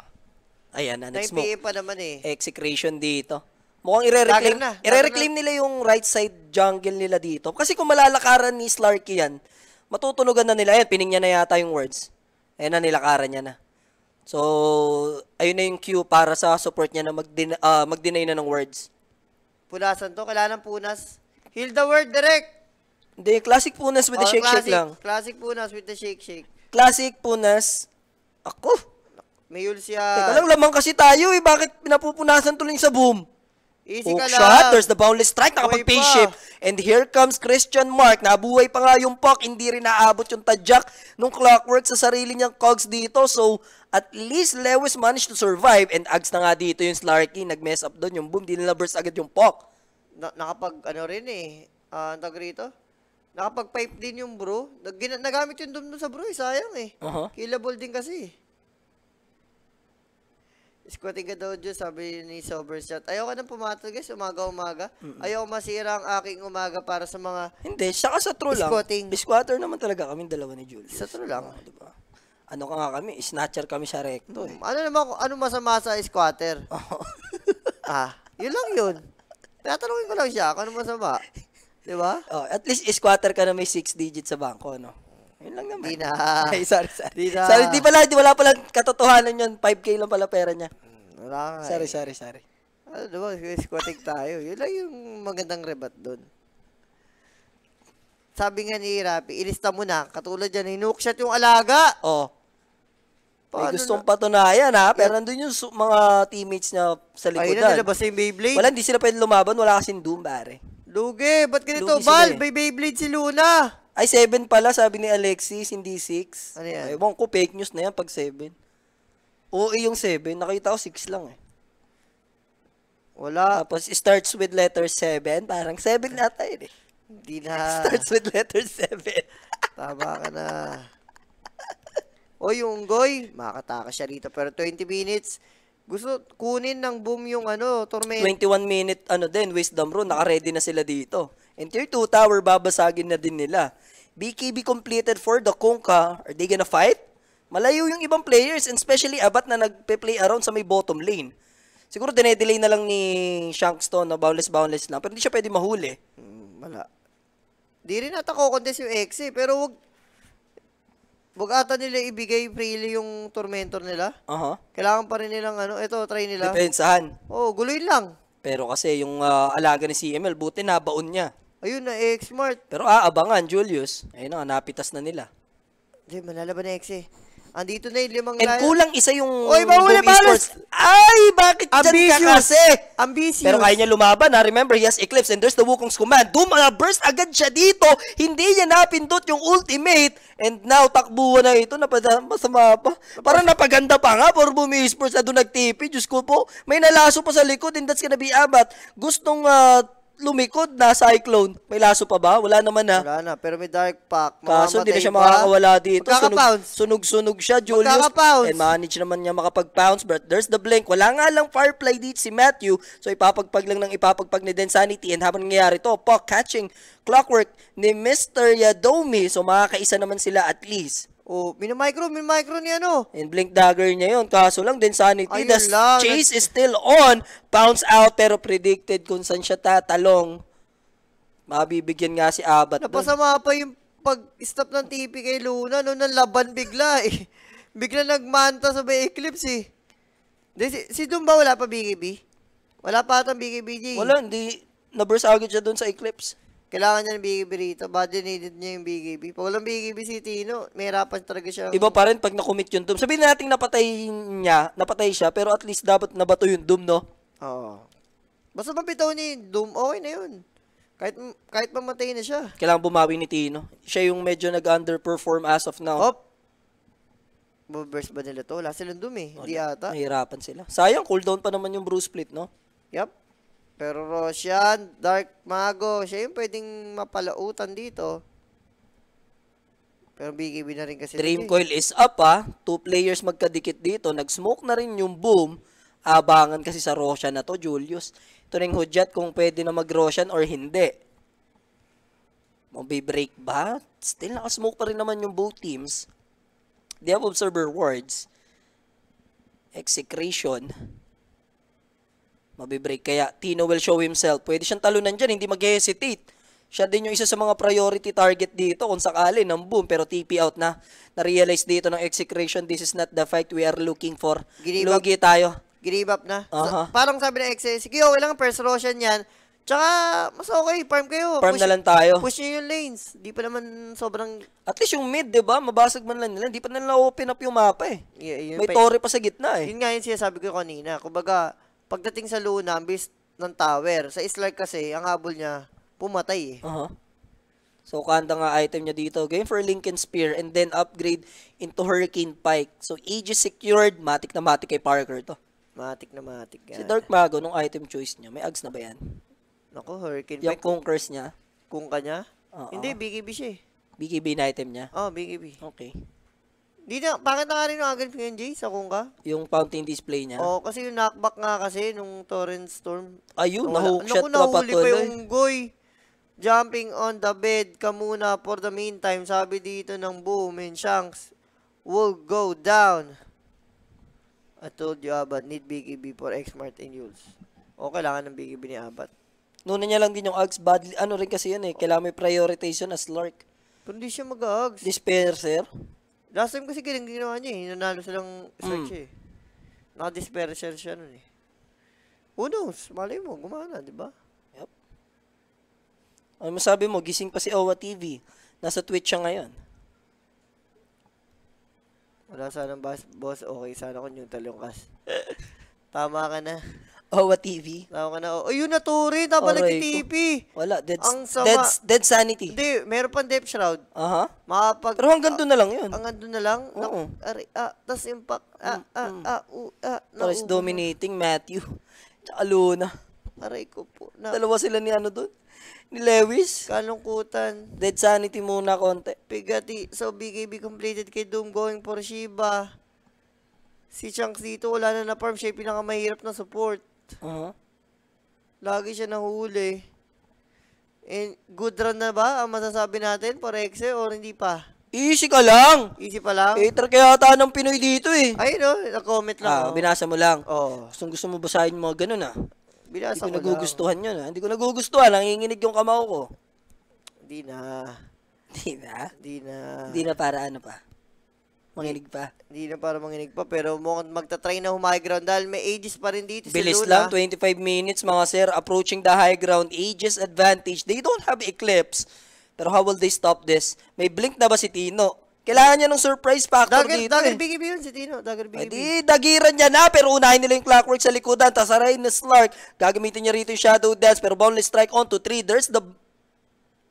Ayan, na next mo. pa naman eh. Execration dito. Mukhang ire-reclaim, na, ire-reclaim nila yung right side jungle nila dito. Kasi kung malalakaran ni Slarky yan, matutulogan na nila. Ayan, piningnya na yata yung words. Ayan na, nilakaran niya na. So, ayun na yung cue para sa support niya na mag-deny uh, ah, mag na ng words. Punasan to, kailangan punas. Heal the word direct! Hindi, classic punas with oh, the shake-shake lang. Classic punas with the shake-shake. Classic punas. Ako! Mayul siya. Teka lang, lamang kasi tayo eh. Bakit pinapupunasan tuloy sa boom? Easy oh, ka Hook shot, lang. there's the boundless strike, Buhay nakapag-pay pa. And here comes Christian Mark. Nabuhay pa nga yung puck, hindi rin naabot yung tadyak nung clockwork sa sarili niyang cogs dito. So, at least Lewis managed to survive. And Ags na nga dito yung Slarky, nag-mess up doon yung boom, di nila burst agad yung puck. Na- nakapag, ano rin eh. Ah, ang tawag rito? Nakapag-pipe din yung bro. Nag- gina- nagamit yung doom dun sa bro eh. Sayang eh. Aha. Uh-huh. Killable din kasi eh. Squatting ka daw dyan, sabi ni Sobershot. Ayoko nang pumatol guys, umaga-umaga. mm Ayoko masira ang aking umaga para sa mga... Hindi, saka sa true lang. Squatter naman talaga kami dalawa ni Julius. Sa true lang. Oh, diba? Ano ka nga kami, snatcher kami sa recto eh. Mm, ano naman, ano masama sa squatter? ah, yun lang yun. Tatanungin ko lang siya, ano masama? Di ba? Oh, at least squatter ka na may 6 digits sa bangko, no? Ayun lang naman. Di na. Ay, sorry, sorry. Di na. Sorry, di pala, di wala pala katotohanan yun. 5K lang pala pera niya. Hmm, wala ka. Sorry, eh. sorry, sorry. Ano diba, squatting tayo. Yun lang yung magandang rebat doon. Sabi nga ni Rapi, ilista mo na. Katulad yan, hinukshat yung alaga. Oo. Oh. Paano May gustong na? patunayan ha, pero yeah. nandun yung su- mga teammates niya sa likod. Ayun na nilabas yung Beyblade. Wala, hindi sila pwede lumaban, wala kasing Doom, pare. Lugi, ba't ganito? Lugi Val, eh. may Beyblade si Luna. Ay, 7 pala, sabi ni Alexis, hindi 6. Ano yan? Ewan ko, fake news na yan pag 7. Oo, yung 7. Nakita ko 6 lang eh. Wala. Tapos, starts with letter 7. Parang 7 nata yun eh. Hindi na. Starts with letter 7. Tama ka na. o, yung Goy, makataka siya rito. Pero 20 minutes, gusto kunin ng boom yung ano, torment. 21 minute, ano din, wisdom Naka-ready na sila dito. And tier 2 tower, babasagin na din nila. BKB completed for the Conca. Are they gonna fight? Malayo yung ibang players, and especially Abat na nagpe-play around sa may bottom lane. Siguro dinedelay na lang ni Shankston na no? boundless boundless lang, pero hindi siya pwede mahuli. Hmm, wala. Di rin ata ko contest yung Exe, eh. pero wag wag ata nila ibigay freely yung tormentor nila. Aha. Uh-huh. Kailangan pa rin nilang ano, ito try nila. Depensahan. Oh, guloy lang. Pero kasi yung uh, alaga ni CML, buti na baon niya. Ayun na, ex eh, Smart. Pero aabangan, Julius. Ayun na, napitas na nila. Hindi, malalaban na ex eh. Andito na yung limang And kulang isa yung Oy, mahuli, Balos! Ay, bakit Ambitious. dyan ka kasi? Ambitious. Pero kaya niya lumaban, ha? Remember, he has Eclipse and there's the Wukong's command. Doom, uh, ah, burst agad siya dito. Hindi niya napindot yung ultimate. And now, takbuhan na ito. Napada, masama pa. Parang napaganda pa nga for Bumi Esports na doon nagtipi. Diyos ko po, may nalaso pa sa likod and that's gonna be abat. Gustong uh, lumikod na cyclone. May laso pa ba? Wala naman na. Wala na, pero may dark pack. Kaso hindi na siya makakawala dito. Sunog, sunog, siya, Julius. And manage naman niya makapag-pounce, but there's the blink. Wala nga lang firefly dito si Matthew. So ipapagpag lang ng ipapagpag ni Densanity. And habang nangyayari to, puck catching clockwork ni Mr. Yadomi. So makakaisa naman sila at least. Oh, minamicro, minamicro ni ano. And blink dagger niya yon Kaso lang din sanity. Ayun The lang. chase is still on. Bounce out pero predicted kung saan siya tatalong. Mabibigyan nga si Abad. Napasama dun. pa yung pag-stop ng TP kay Luna. Noon ang laban bigla eh. Bigla nagmanta sa may Eclipse eh. De, si, si Dumba wala pa BKB? Wala pa atang BKBG. Eh. Wala, hindi. Na-burst agad siya doon sa Eclipse. Kailangan niya ng BKB rito. Badly needed niya yung BKB. Pag walang BKB si Tino, may hirapan talaga siya. Iba pa rin pag nakumit yung Doom. Sabihin natin napatay niya, napatay siya, pero at least dapat nabato yung Doom, no? Oo. Basta mapitaw ni Doom, okay na yun. Kahit, kahit mamatay na siya. Kailangan bumawi ni Tino. Siya yung medyo nag-underperform as of now. Hop! Bobbers ba nila to? Wala silang Doom eh. Hindi ata. Nahihirapan sila. Sayang, cooldown pa naman yung Bruce Split, no? Yup. Pero Roshan, Dark Mago, siya yung pwedeng mapalautan dito. Pero BKB na rin kasi. Dream dito, Coil is up ah. Two players magkadikit dito. Nag-smoke na rin yung boom. Abangan kasi sa Roshan na to, Julius. Ito rin hudyat kung pwede na mag-Roshan or hindi. Mabibreak ba? Still naka-smoke pa rin naman yung both teams. They have observer wards. Execration mabibreak. Kaya Tino will show himself. Pwede siyang talunan dyan, hindi mag-hesitate. Siya din yung isa sa mga priority target dito kung sakali ng boom pero TP out na. Na-realize dito ng execution, this is not the fight we are looking for. Give Lugi up. tayo. Give up na. Uh -huh. so, parang sabi ng exe, sige okay lang, first Roshan yan. Tsaka, mas okay, farm kayo. Farm push, na lang tayo. Push nyo yung lanes. Di pa naman sobrang... At least yung mid, di ba? Mabasag man lang nila. Di pa nila open up yung mapa eh. Yeah, May pa, torre pa sa gitna eh. Yun nga yung sinasabi ko kanina. Kumbaga, Pagdating sa Luna, ambis ng tower, sa Islar kasi, ang habol niya, pumatay eh. Uh-huh. So, kanda nga item niya dito. Game for Lincoln Spear and then upgrade into Hurricane Pike. So, Age secured. Matik na matik kay Parker to. Matik na matik. Yan. Si Dark Mago, nung item choice niya, may ags na ba yan? Naku, Hurricane Yung Pike. Yung Conquers niya. Kung kanya? Uh-oh. Hindi, BKB siya eh. BKB na item niya? Oo, oh, BKB. Okay. Dito, na, bakit na nga rin agad ngayon, Jay? Sa kung ka? Yung fountain display niya? Oo, oh, kasi yung knockback nga kasi nung Torrent Storm. Ayun, na shot pa pa pa yung goy. Jumping on the bed ka muna for the meantime. Sabi dito ng boom and shanks will go down. I told you about need BKB for X-Mart and Yules. O, kailangan ng BKB ni Abat. Nuna niya lang din yung Ags. Badly, ano rin kasi yun eh. Kailangan may prioritization as Lark. Pero hindi siya mag-Ags. Disperser. Last time kasi ganyan ginawa niya eh. Nanalo silang search mm. eh. Nakadisperse siya, siya nun eh. Who knows? Malay mo, gumana, di ba? Yep. Ano masabi mo, gising pa si Owa TV. Nasa Twitch siya ngayon. Wala sanang boss, boss okay. Sana ko yung talong kas. Tama ka na. Owa TV. Tama ka na. O, oh, yun na, Tori. Tama na TV. Wala. Dead, ang sama. Dead, dead sanity. Hindi, meron pang Death Shroud. Aha. Makapag... Pero hanggang doon na lang yun. Hanggang doon na lang? Oo. Ari, ah, tas impact. Ah, mm, ah, mm. ah, uh, ah. Tapos dominating Matthew. Tsaka Luna. Aray ko po. Na. Dalawa sila ni ano doon? Ni Lewis. Kalungkutan. Dead sanity muna konti. Pigati. So, BKB completed kay Doom going for Shiba. Si Chunks dito, wala na na farm. Siya yung pinakamahirap na support. Uh-huh. Lagi siya nahuli. And good run na ba ang masasabi natin, Parekse, or hindi pa? Easy ka lang. Easy pa lang? Hater kaya ata ng Pinoy dito eh. Ay, no? Na-comment lang. Ah, oh. binasa mo lang. Oo. Oh. Gusto, gusto mo basahin mo ganun ah. Binasa Hindi ko, ko nagugustuhan lang. yun ah. Hindi ko nagugustuhan. Nanginginig yung kamao ko. Hindi na. Hindi na? Hindi na. Hindi na para ano pa? manginig pa. Hindi na para manginig pa, pero mukhang magta-try na huma ground dahil may ages pa rin dito Bilis si Luna. lang, 25 minutes mga sir. Approaching the high ground, ages advantage. They don't have eclipse. Pero how will they stop this? May blink na ba si Tino? Kailangan niya ng surprise factor dagger, dito. Dagger eh. BKB yun si Tino. Dagger BKB. Hindi, dagiran niya na. Pero unahin nila yung clockwork sa likodan. Tapos aray ni Slark. Gagamitin niya rito yung Shadow Dance. Pero Boundless Strike on to 3. There's the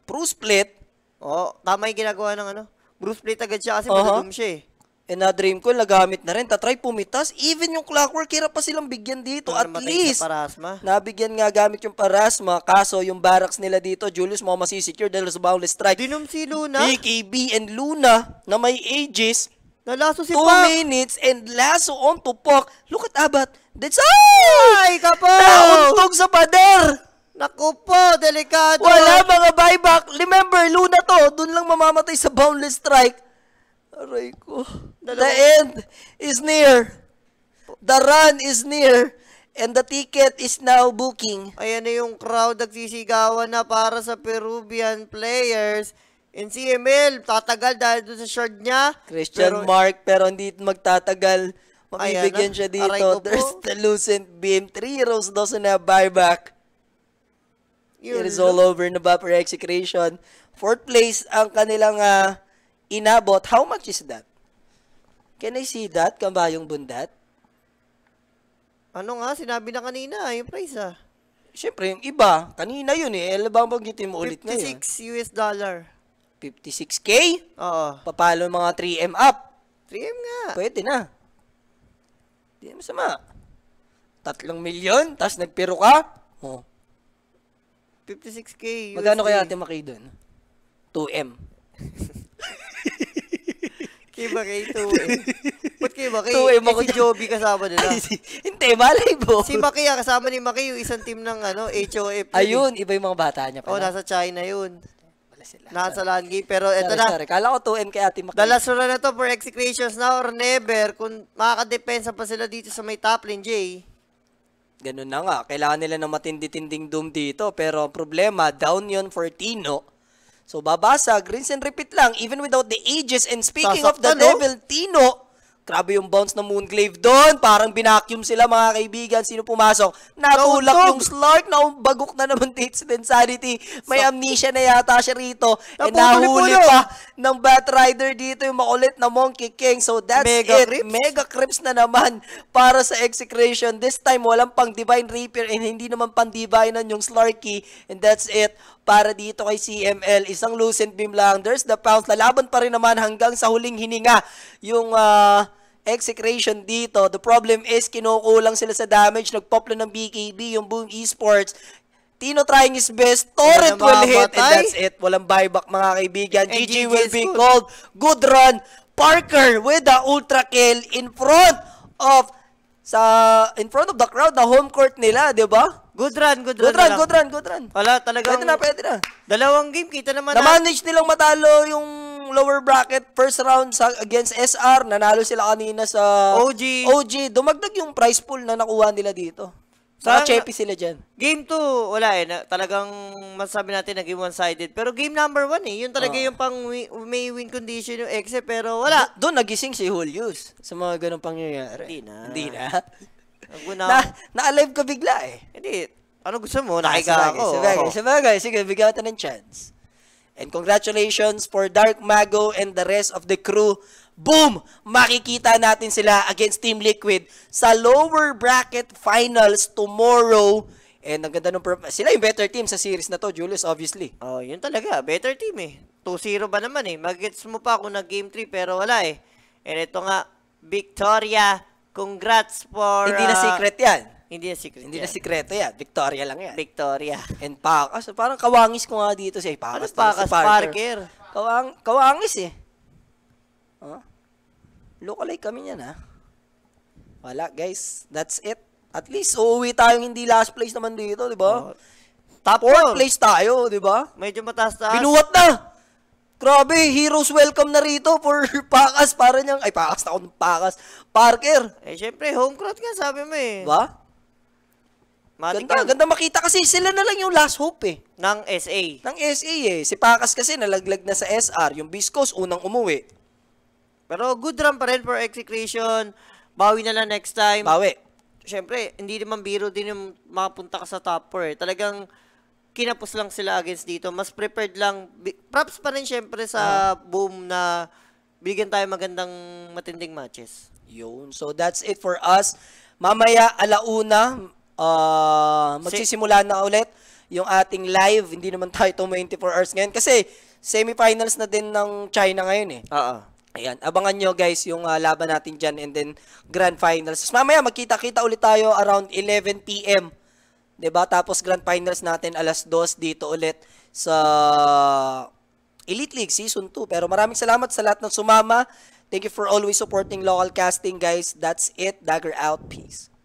Bruce Split. Oo, oh, tama yung ginagawa ng ano. Bruce Split agad siya kasi uh -huh. siya eh. And eh, na dream ko, nagamit na rin. Tatry pumitas. Even yung clockwork, hirap pa silang bigyan dito. At least, parasma. nabigyan nga gamit yung parasma. Kaso, yung barracks nila dito, Julius mo masisecure dahil sa Boundless Strike. Dinom si Luna. BKB e and Luna na may ages. Nalaso si Two Pac. minutes and lasso on to Pac. Look at Abat. That's all! Ay, kapo! Nauntog sa pader! Naku po, delikado. Wala mga buyback. Remember, Luna to. Doon lang mamamatay sa Boundless Strike. Aray ko. The end is near. The run is near. And the ticket is now booking. Ayan na yung crowd nagsisigawan na para sa Peruvian players. In CML, tatagal dahil doon sa short niya. Christian pero, Mark, pero hindi magtatagal. Makibigyan siya ah. dito. There's the Lucent Beam. Three rows doesn't have buyback. Yun. It is all over na ba for execution. Fourth place ang kanilang uh, inabot. How much is that? Can I see that, kabayong bundat? Ano nga, sinabi na kanina, eh, yung price ah. Siyempre, yung iba, kanina yun eh. Alam banggitin mo ulit 56 ngayon? 56 US dollar. 56K? Oo. Papalo mga 3M up. 3M nga. Pwede na. Hindi na masama. Tatlong milyon, tapos nagpiro ka? Oh. 56K USD. Magkano kaya ate Maki doon? 2M. Iba kay 2 eh. Ba't kay Maki? 2 eh, Maki. Si Joby kasama nila. Ay, si, hindi, malay mo. Si Maki, kasama ni Maki yung isang team ng ano, HOF. Ayun, iba yung mga bata niya pala. Oh, nasa China yun. Wala sila. Nasa Langi, pero eto sorry, na. Sorry, kala ko 2 m kay Ate Maki. Dalasura na to for executions now or never. Kung makakadepensa pa sila dito sa may top lane, Jay. Ganun na nga. Kailangan nila ng matindi-tinding doom dito. Pero problema, down yon for Tino So babasa, rinse and repeat lang, even without the ages. And speaking Sasakta, of the no? devil, Tino, grabe yung bounce ng Moonglaive doon. Parang binacuum sila mga kaibigan. Sino pumasok? Natulak yung Slark. Naumbagok na naman Tate's Insanity. May amnesia na yata siya rito. Eh, and nahuli pa ng Bat Rider dito yung makulit na Monkey King. So that's Mega it. Crips. Mega Crips na naman para sa execution. This time, walang pang Divine Reaper and hindi naman pang Divinean yung Slarky. And that's it para dito kay CML. Isang loose and beam lang. There's the pounce. Lalaban pa rin naman hanggang sa huling hininga yung uh, execration dito. The problem is kinukulang sila sa damage. Nagpoplo ng BKB yung Boom Esports. Tino trying his best. Torrent will hit. And that's it. Walang buyback mga kaibigan. GG will be called. Good run. Parker with the ultra kill in front of sa in front of the crowd, na home court nila, 'di ba? Good run, good run. Good run, good run, good run. Wala talaga. Pwede na, pwede na. Dalawang game, kita naman. Ah. Na-manage nilang matalo yung lower bracket first round sa against SR. Nanalo sila kanina sa OG. OG. Dumagdag yung prize pool na nakuha nila dito. Sa Chepi sila dyan. Game 2, wala eh. Na, talagang masasabi natin na game one-sided. Pero game number 1 eh. Yun talaga uh. yung pang may win condition yung exe. Pero wala. doon nagising si Julius sa mga ganong pangyayari. Hindi na. Hindi na. Naguna. Na, na-alive ka bigla eh. Hindi. Ano gusto mo? Ah, Nakiga ako. Sabagay, sabagay. Sige, bigyan natin ng chance. And congratulations for Dark Mago and the rest of the crew. Boom! Makikita natin sila against Team Liquid sa lower bracket finals tomorrow. And ang ganda nung sila yung better team sa series na to, Julius, obviously. Oh, yun talaga. Better team eh. 2-0 ba naman eh. Magets mo pa ako na game 3 pero wala eh. And ito nga, Victoria Congrats for... Hindi na uh, secret yan. Hindi na secret Hindi yan. na sikreto yan. Victoria lang yan. Victoria. And Pacas. Parang kawangis ko nga dito si Pacas. Ano Pacas? Si Parker. Parker. Kawang, kawangis eh. Huh? Oh. Lookalike kami yan ha. Wala guys. That's it. At least uuwi tayong hindi last place naman dito, di ba? Oh. Top 4 place tayo, di ba? Medyo mataas taas. Binuwat na! Grabe, heroes welcome na rito for Pakas. Para niyang, ay Pakas na akong Pakas. Parker. Eh, syempre, home crowd nga, sabi mo eh. Ba? Diba? Mating ganda, ganda makita kasi sila na lang yung last hope eh. Ng SA. Ng SA eh. Si Pakas kasi nalaglag na sa SR. Yung Biscos unang umuwi. Pero good run pa rin for execution. Bawi na lang next time. Bawi. Siyempre, hindi naman biro din yung makapunta ka sa top 4 eh. Talagang kinapos lang sila against dito. Mas prepared lang. Props pa rin syempre sa uh, boom na bigyan tayo magandang matinding matches. Yun. So that's it for us. Mamaya alauna, uh, magsisimula na ulit yung ating live. Hindi naman tayo 24 hours ngayon kasi semifinals na din ng China ngayon eh. Oo. Uh Ayan, abangan nyo guys yung uh, laban natin dyan and then grand finals. Mamaya magkita-kita ulit tayo around 11 p.m ba diba? Tapos Grand Finals natin alas 2 dito ulit sa Elite League Season 2. Pero maraming salamat sa lahat ng sumama. Thank you for always supporting local casting, guys. That's it. Dagger out. Peace.